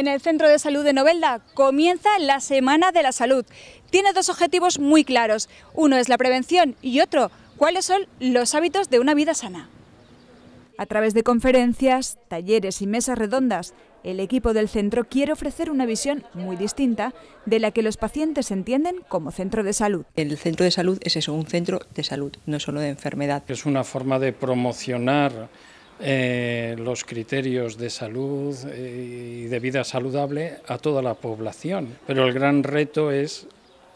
en el Centro de Salud de Novelda comienza la Semana de la Salud. Tiene dos objetivos muy claros. Uno es la prevención y otro, cuáles son los hábitos de una vida sana. A través de conferencias, talleres y mesas redondas, el equipo del centro quiere ofrecer una visión muy distinta de la que los pacientes entienden como centro de salud. El centro de salud es eso, un centro de salud, no solo de enfermedad. Es una forma de promocionar eh, los criterios de salud eh, y de vida saludable a toda la población. Pero el gran reto es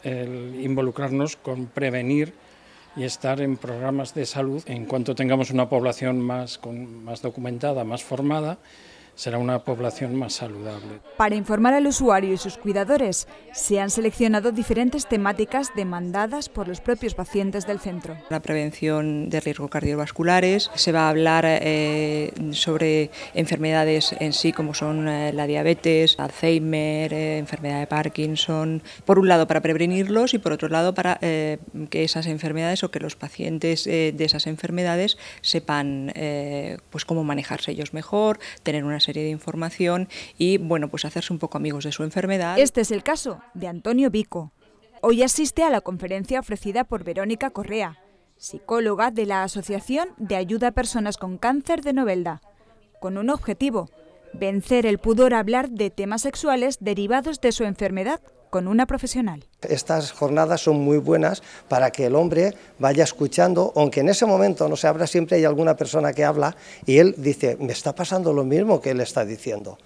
involucrarnos con prevenir y estar en programas de salud en cuanto tengamos una población más, con, más documentada, más formada será una población más saludable. Para informar al usuario y sus cuidadores, se han seleccionado diferentes temáticas demandadas por los propios pacientes del centro. La prevención de riesgos cardiovasculares, se va a hablar eh, sobre enfermedades en sí como son eh, la diabetes, Alzheimer, eh, enfermedad de Parkinson, por un lado para prevenirlos y por otro lado para que esas enfermedades o que los pacientes de esas enfermedades sepan pues cómo manejarse ellos mejor, tener unas serie de información y, bueno, pues hacerse un poco amigos de su enfermedad. Este es el caso de Antonio Vico. Hoy asiste a la conferencia ofrecida por Verónica Correa, psicóloga de la Asociación de Ayuda a Personas con Cáncer de Novelda, con un objetivo, vencer el pudor a hablar de temas sexuales derivados de su enfermedad con una profesional. Estas jornadas son muy buenas para que el hombre vaya escuchando, aunque en ese momento no se habla, siempre hay alguna persona que habla y él dice, me está pasando lo mismo que él está diciendo.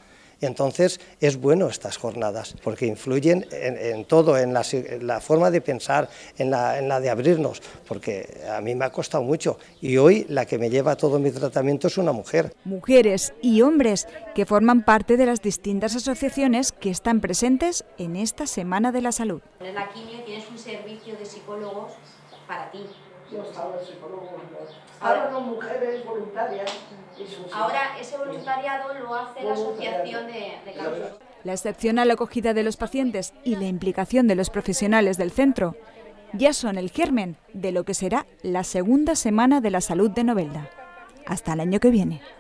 Y Entonces es bueno estas jornadas porque influyen en, todo, en la, forma de pensar, en la, de abrirnos, porque a mí me ha costado mucho y hoy la que me lleva todo mi tratamiento es una mujer. Mujeres y hombres que forman parte de las distintas asociaciones que están presentes en esta Semana de la Salud. En la quimio tienes un servicio de psicólogos para ti, Ahora mujeres voluntarias. Ahora ese voluntariado lo hace la Asociación de, de La excepcional acogida de los pacientes y la implicación de los profesionales del centro ya son el germen de lo que será la segunda semana de la salud de Novelda. Hasta el año que viene.